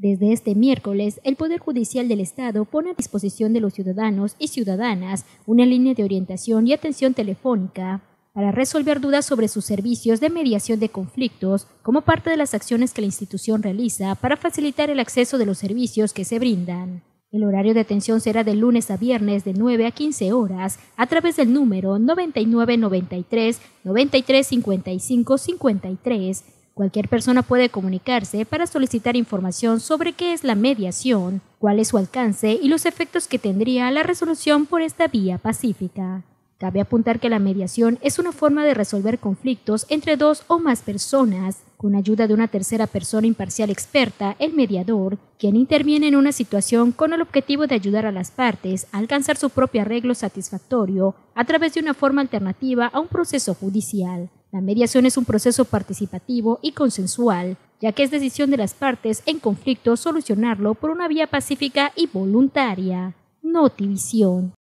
Desde este miércoles, el Poder Judicial del Estado pone a disposición de los ciudadanos y ciudadanas una línea de orientación y atención telefónica para resolver dudas sobre sus servicios de mediación de conflictos como parte de las acciones que la institución realiza para facilitar el acceso de los servicios que se brindan. El horario de atención será de lunes a viernes de 9 a 15 horas a través del número 9993 55 53 Cualquier persona puede comunicarse para solicitar información sobre qué es la mediación, cuál es su alcance y los efectos que tendría la resolución por esta vía pacífica. Cabe apuntar que la mediación es una forma de resolver conflictos entre dos o más personas con ayuda de una tercera persona imparcial experta, el mediador, quien interviene en una situación con el objetivo de ayudar a las partes a alcanzar su propio arreglo satisfactorio a través de una forma alternativa a un proceso judicial. La mediación es un proceso participativo y consensual, ya que es decisión de las partes en conflicto solucionarlo por una vía pacífica y voluntaria. Notivisión.